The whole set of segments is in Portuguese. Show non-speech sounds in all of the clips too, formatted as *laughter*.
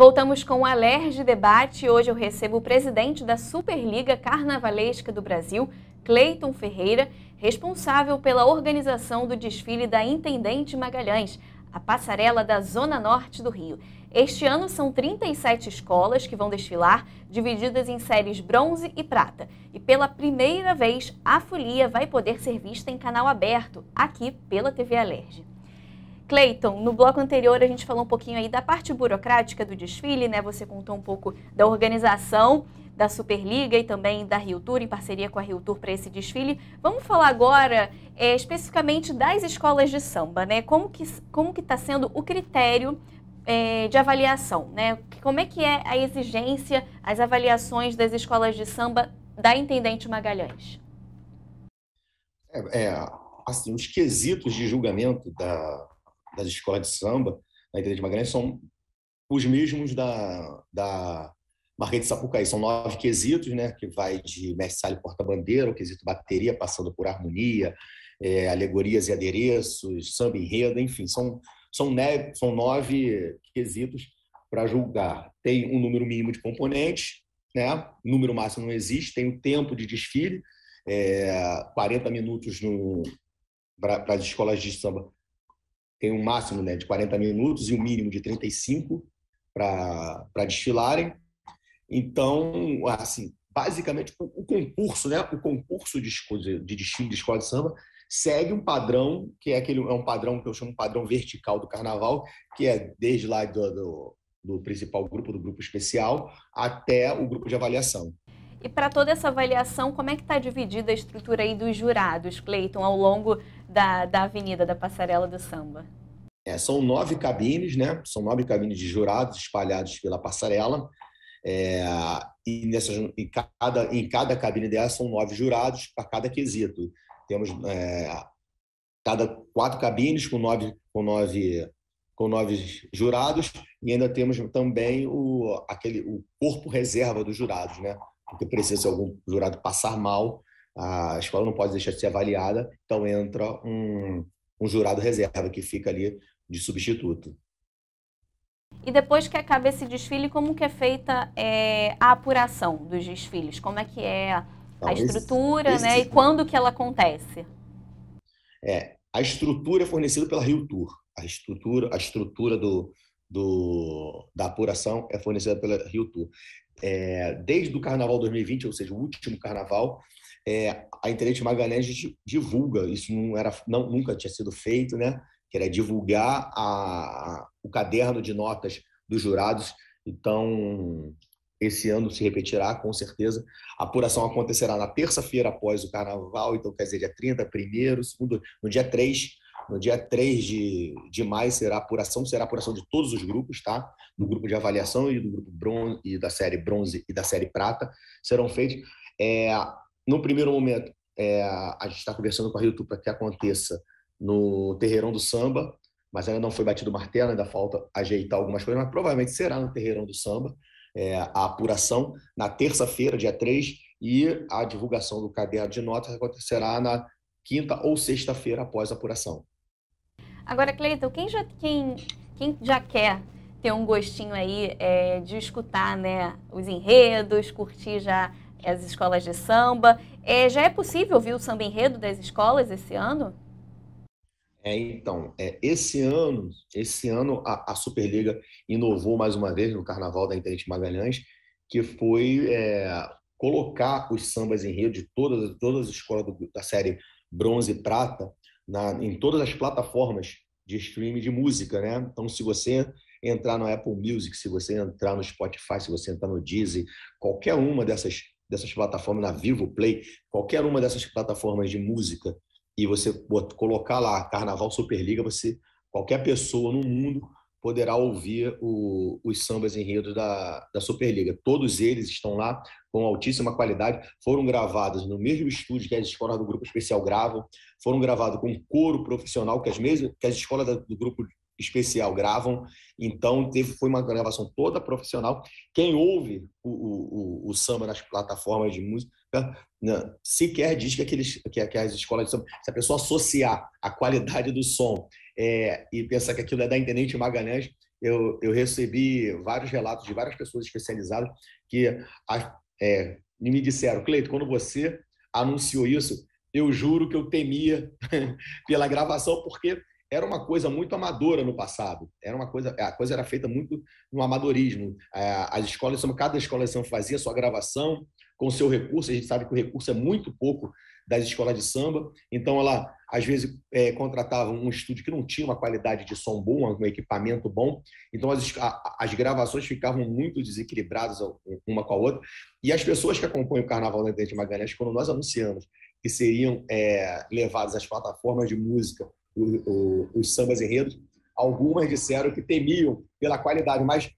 Voltamos com o Alerge Debate. Hoje eu recebo o presidente da Superliga Carnavalesca do Brasil, Cleiton Ferreira, responsável pela organização do desfile da Intendente Magalhães, a passarela da Zona Norte do Rio. Este ano são 37 escolas que vão desfilar, divididas em séries bronze e prata. E pela primeira vez, a folia vai poder ser vista em canal aberto, aqui pela TV Alerge. Cleiton, no bloco anterior a gente falou um pouquinho aí da parte burocrática do desfile, né? Você contou um pouco da organização da Superliga e também da Rio Tour, em parceria com a Rio Tour para esse desfile. Vamos falar agora é, especificamente das escolas de samba, né? Como que como que está sendo o critério é, de avaliação, né? Como é que é a exigência, as avaliações das escolas de samba da Intendente Magalhães? É, é assim, os quesitos de julgamento da, das escolas de samba, na Intendente Magalhães, são os mesmos da, da Marquês de Sapucaí. São nove quesitos, né, que vai de mestre e porta-bandeira, o quesito bateria, passando por harmonia, é, alegorias e adereços, samba enredo, enfim, são, são, neve, são nove quesitos para julgar. Tem um número mínimo de componentes, né? número máximo não existe, tem o um tempo de desfile, é, 40 minutos para as escolas de samba tem um máximo né, de 40 minutos e um mínimo de 35 para desfilarem. Então, assim, basicamente o, o, concurso, né, o concurso de, de, de desfile de escola de samba segue um padrão que é aquele é um padrão que eu chamo de padrão vertical do carnaval, que é desde lá do, do, do principal grupo, do grupo especial, até o grupo de avaliação. E para toda essa avaliação, como é que está dividida a estrutura aí dos jurados, Cleiton, ao longo da, da avenida, da passarela do samba? É, são nove cabines, né? São nove cabines de jurados espalhados pela passarela. É, e em, cada, em cada cabine dessa são nove jurados para cada quesito. Temos é, cada quatro cabines com nove, com nove com nove jurados e ainda temos também o, aquele, o corpo reserva dos jurados, né? porque então, precisa se algum jurado passar mal, a escola não pode deixar de ser avaliada, então entra um, um jurado reserva que fica ali de substituto. E depois que acaba esse desfile, como que é feita é, a apuração dos desfiles? Como é que é a então, estrutura, esse, né? E tipo quando que ela acontece? É, a estrutura é fornecida pela Rio Tour. A estrutura, a estrutura do, do, da apuração é fornecida pela Rio Tour. É, desde o Carnaval 2020, ou seja, o último Carnaval, é, a Internet Magalhães divulga, isso não era, não, nunca tinha sido feito, né? que era divulgar a, o caderno de notas dos jurados. Então, esse ano se repetirá, com certeza. A apuração acontecerá na terça-feira após o carnaval, então quer dizer, dia 30, primeiro, segundo, no dia 3 no dia 3 de, de maio será apuração, será apuração de todos os grupos, tá? Do grupo de avaliação e do grupo bronze, e da série bronze e da série prata serão feitos. É, no primeiro momento, é, a gente está conversando com a Rio para que aconteça no Terreirão do Samba, mas ainda não foi batido o martelo, ainda falta ajeitar algumas coisas, mas provavelmente será no Terreirão do Samba é, a apuração na terça-feira, dia 3, e a divulgação do caderno de notas acontecerá na quinta ou sexta-feira após a apuração. Agora, Cleiton, quem já, quem, quem já quer ter um gostinho aí é, de escutar né, os enredos, curtir já as escolas de samba, é, já é possível ouvir o samba enredo das escolas esse ano? É, então, é, esse ano, esse ano a, a, Superliga inovou mais uma vez no Carnaval da Intendente Magalhães, que foi é, colocar os sambas em rede de todas, todas as escolas do, da série Bronze e Prata na, em todas as plataformas de streaming de música, né? Então, se você entrar no Apple Music, se você entrar no Spotify, se você entrar no Deezer, qualquer uma dessas, dessas plataformas, na Vivo Play, qualquer uma dessas plataformas de música, e você colocar lá Carnaval Superliga, você qualquer pessoa no mundo poderá ouvir o, os sambas enredos da, da Superliga. Todos eles estão lá com altíssima qualidade, foram gravados no mesmo estúdio que as escolas do grupo especial gravam, foram gravados com coro profissional que as, mesmas, que as escolas do grupo especial gravam, então teve, foi uma gravação toda profissional. Quem ouve o, o, o samba nas plataformas de música não, né, né, sequer diz que, aqueles, que, que as escolas de samba, se a pessoa associar a qualidade do som é, e pensar que aquilo é da Intendente Magalhães, eu, eu recebi vários relatos de várias pessoas especializadas que é, me disseram, Cleito, quando você anunciou isso, eu juro que eu temia *laughs* pela gravação, porque era uma coisa muito amadora no passado. Era uma coisa, a coisa era feita muito no amadorismo. É, as escolas, cada escola fazia sua gravação com o seu recurso. A gente sabe que o recurso é muito pouco das escolas de samba. Então, ela, às vezes, é, contratava um estúdio que não tinha uma qualidade de som boa, um equipamento bom. Então, as, a, as gravações ficavam muito desequilibradas uma com a outra. E as pessoas que acompanham o Carnaval da de Magalhães, quando nós anunciamos que seriam é, levadas às plataformas de música o, o, os sambas enredos, algumas disseram que temiam pela qualidade, mas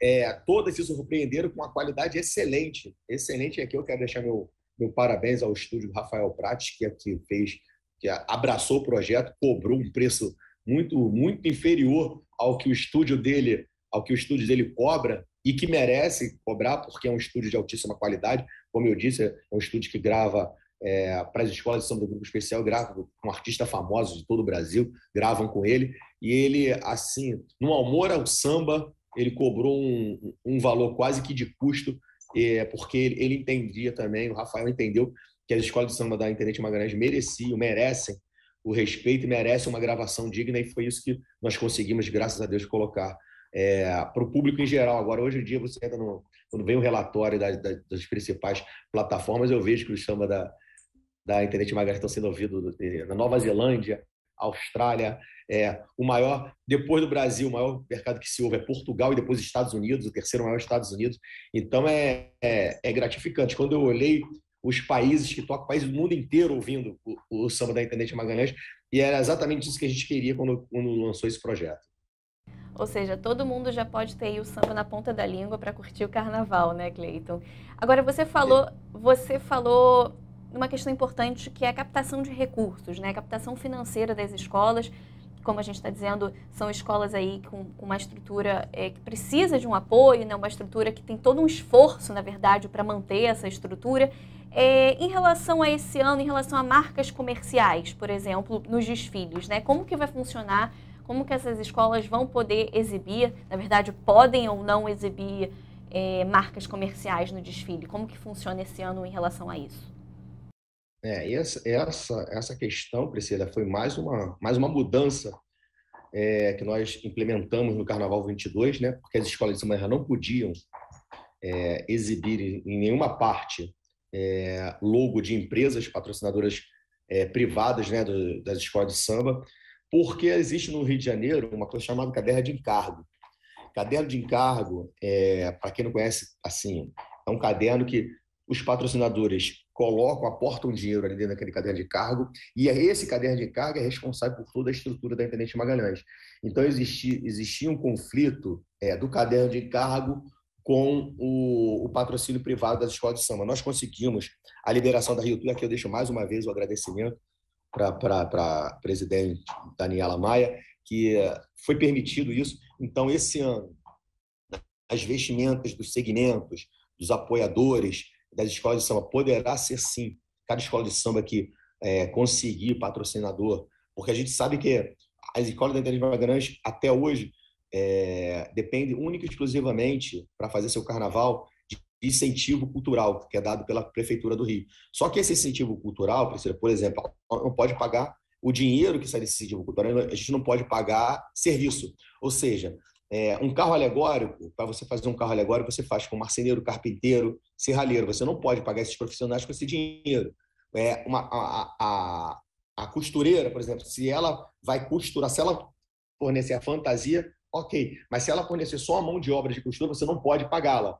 é, todas se surpreenderam com uma qualidade excelente. Excelente, aqui é eu quero deixar meu meu parabéns ao estúdio Rafael Prates, que aqui é fez, que abraçou o projeto, cobrou um preço muito, muito inferior ao que o estúdio dele, ao que o estúdio dele cobra e que merece cobrar, porque é um estúdio de altíssima qualidade. Como eu disse, é um estúdio que grava é, para as escolas de samba do grupo especial, grava com um artista famoso de todo o Brasil, gravam com ele, e ele, assim, no amor ao samba, ele cobrou um, um valor quase que de custo é, porque ele entendia também, o Rafael entendeu que as escolas de samba da Internet Magalhães mereciam, merecem o respeito e merecem uma gravação digna, e foi isso que nós conseguimos, graças a Deus, colocar é, para o público em geral. Agora, hoje em dia, você entra no, quando vem o relatório das, das principais plataformas, eu vejo que o samba da, da internet Magalhães estão sendo ouvidos é, na Nova Zelândia, Austrália, é, o maior, depois do Brasil, o maior mercado que se ouve é Portugal e depois Estados Unidos, o terceiro maior Estados Unidos. Então é, é, é gratificante. Quando eu olhei os países que tocam, países do mundo inteiro ouvindo o, o samba da intendente Magalhães, e era exatamente isso que a gente queria quando, quando lançou esse projeto. Ou seja, todo mundo já pode ter o samba na ponta da língua para curtir o carnaval, né, Cleiton? Agora você falou, você falou numa questão importante que é a captação de recursos, né? a captação financeira das escolas, como a gente está dizendo, são escolas aí com, com uma estrutura é, que precisa de um apoio, né? uma estrutura que tem todo um esforço, na verdade, para manter essa estrutura. É, em relação a esse ano, em relação a marcas comerciais, por exemplo, nos desfiles, né? como que vai funcionar, como que essas escolas vão poder exibir, na verdade, podem ou não exibir é, marcas comerciais no desfile? Como que funciona esse ano em relação a isso? É, essa, essa, essa questão, Priscila, foi mais uma, mais uma mudança é, que nós implementamos no Carnaval 22, né? porque as escolas de samba Maria não podiam é, exibir em nenhuma parte é, logo de empresas patrocinadoras é, privadas né, do, das escolas de samba, porque existe no Rio de Janeiro uma coisa chamada caderno de encargo. Caderno de encargo, é, para quem não conhece, assim, é um caderno que os patrocinadores colocam, aportam dinheiro ali dentro daquele caderno de cargo, e é esse caderno de cargo é responsável por toda a estrutura da Intendente Magalhães. Então, existia, existia um conflito é, do caderno de cargo com o, o, patrocínio privado das escolas de samba. Nós conseguimos a liberação da Rio Tour, aqui eu deixo mais uma vez o agradecimento para a presidente Daniela Maia, que é, foi permitido isso. Então, esse ano, as vestimentas dos segmentos, dos apoiadores, das escolas de samba poderá ser sim cada escola de samba que é, conseguir patrocinador, porque a gente sabe que as escolas da Intendente Grande até hoje é, depende única e exclusivamente para fazer seu carnaval de incentivo cultural que é dado pela prefeitura do Rio. Só que esse incentivo cultural, por exemplo, não pode pagar o dinheiro que sai desse incentivo cultural, a gente não pode pagar serviço. Ou seja, é, um carro alegórico para você fazer um carro agora você faz com marceneiro, carpinteiro, serralheiro. Você não pode pagar esses profissionais com esse dinheiro. É uma, a, a, a costureira, por exemplo, se ela vai costurar, se ela fornecer a fantasia, ok. Mas se ela fornecer só a mão de obra de costura, você não pode pagá-la.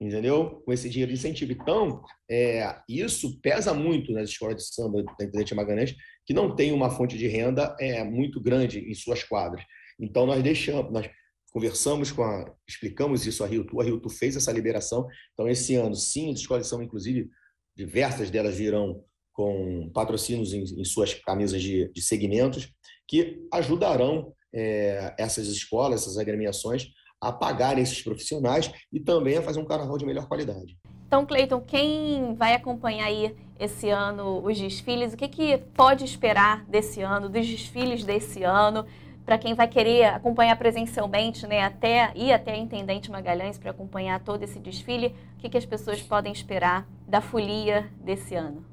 Entendeu? Com esse dinheiro de incentivo. Então, é, isso pesa muito nas escolas de samba da intendente Magalhães, que não tem uma fonte de renda é, muito grande em suas quadras. Então, nós deixamos, nós conversamos com a, explicamos isso à Rio Tu, a Rio Tu fez essa liberação. Então, esse ano, sim, as escolas são, inclusive, diversas delas virão com patrocínios em, em suas camisas de, de, segmentos, que ajudarão é, essas escolas, essas agremiações, a pagar esses profissionais e também a fazer um carnaval de melhor qualidade. Então, Cleiton, quem vai acompanhar aí esse ano os desfiles, o que, que pode esperar desse ano, dos desfiles desse ano? para quem vai querer acompanhar presencialmente, né, até ir até a Intendente Magalhães para acompanhar todo esse desfile, o que, que, as pessoas podem esperar da folia desse ano?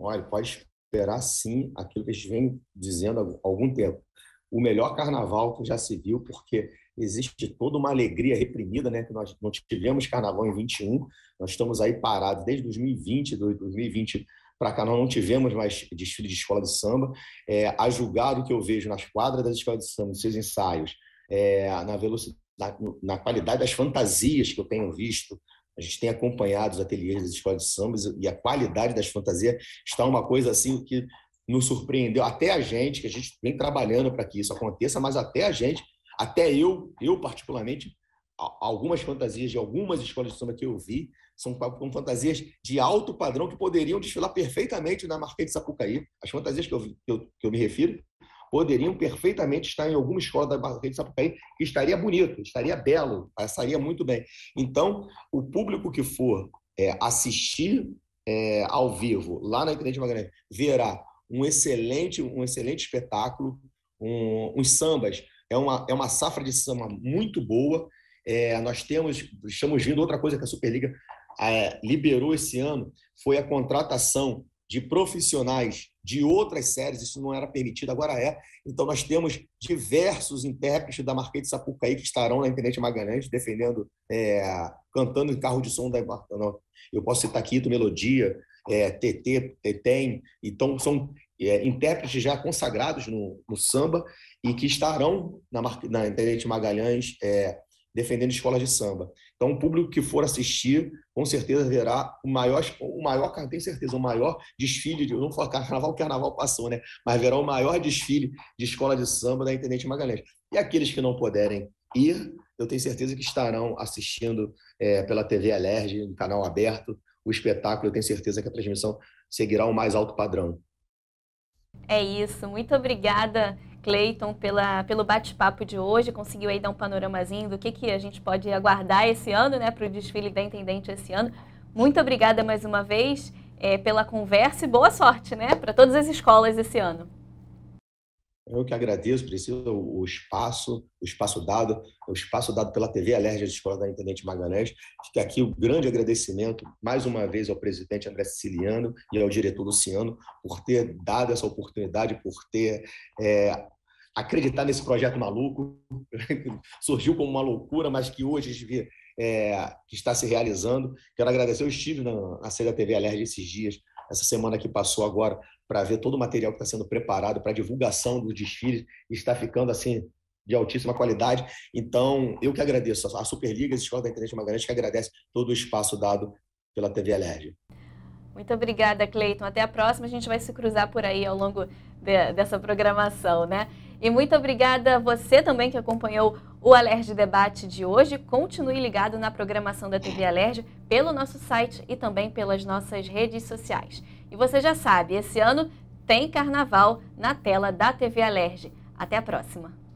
Olha, pode esperar sim aquilo que a gente vem dizendo há algum tempo. O melhor carnaval que já se viu, porque existe toda uma alegria reprimida, né? Que nós não tivemos carnaval em 21, nós estamos aí parados desde 2020, 2020 para cá nós não tivemos mais desfile de escola de samba. É, a julgar que eu vejo nas quadras das escolas de samba, nos seus ensaios, é, na velocidade, na, na, qualidade das fantasias que eu tenho visto, a gente tem acompanhado os ateliês das escolas de samba e a qualidade das fantasias está uma coisa assim que nos surpreendeu até a gente, que a gente vem trabalhando para que isso aconteça, mas até a gente, até eu, eu particularmente, algumas fantasias de algumas escolas de samba que eu vi são com fantasias de alto padrão que poderiam desfilar perfeitamente na Marquês de Sapucaí. As fantasias que eu, que eu, que eu me refiro poderiam perfeitamente estar em alguma escola da Marquês de Sapucaí que estaria bonito, estaria belo, passaria muito bem. Então, o público que for é, assistir é, ao vivo lá na Intendente Magalhães verá um excelente, um excelente espetáculo, um, uns sambas. É uma, é uma safra de samba muito boa, é, nós temos, estamos vindo outra coisa que a Superliga ah, é, liberou esse ano foi a contratação de profissionais de outras séries, isso não era permitido, agora é. Então, nós temos diversos intérpretes da Marquês de Sapucaí que estarão na Internet Magalhães defendendo, é, cantando em carro de som da não, Eu posso citar Quito, Melodia, é, TT, Tetem. Então, são é, intérpretes já consagrados no, no, samba e que estarão na, Mar... na Internet Magalhães é, defendendo escolas de samba. Então, o público que for assistir, com certeza verá o maior, o maior, tenho certeza, o maior desfile, de, eu não falar carnaval, carnaval passou, né? Mas verá o maior desfile de escola de samba da Intendente Magalhães. E aqueles que não puderem ir, eu tenho certeza que estarão assistindo é, pela TV Alerj, no canal aberto, o espetáculo. Eu tenho certeza que a transmissão seguirá o mais alto padrão. É isso, muito obrigada Cleiton, pela, pelo bate-papo de hoje. Conseguiu aí dar um panoramazinho do que, que a gente pode aguardar esse ano, né, para o desfile da Intendente esse ano. Muito obrigada mais uma vez é, pela conversa e boa sorte, né, para todas as escolas esse ano. Eu que agradeço, Priscila, o espaço, o espaço dado, o espaço dado pela TV Alerja de Escola da Intendente Magalhães. Fica aqui o grande agradecimento, mais uma vez, ao presidente André Siciliano e ao diretor Luciano por ter dado essa oportunidade, por ter é, acreditado nesse projeto maluco. *laughs* Surgiu como uma loucura, mas que hoje a gente vê é, que está se realizando. Quero agradecer, eu estive na, né, na sede da TV Alerj esses dias essa semana que passou agora, para ver todo o material que está sendo preparado para divulgação dos desfiles, está ficando assim de altíssima qualidade. Então, eu que agradeço. A Superliga, a Escola da Internet de Magalhães, que agradece todo o espaço dado pela TV Alerj. Muito obrigada, Cleiton. Até a próxima. A gente vai se cruzar por aí ao longo de, dessa programação, né? E muito obrigada a você também que acompanhou o Alerj Debate de hoje. Continue ligado na programação da TV Alerj pelo nosso site e também pelas nossas redes sociais. E você já sabe, esse ano tem carnaval na tela da TV Alerj. Até a próxima!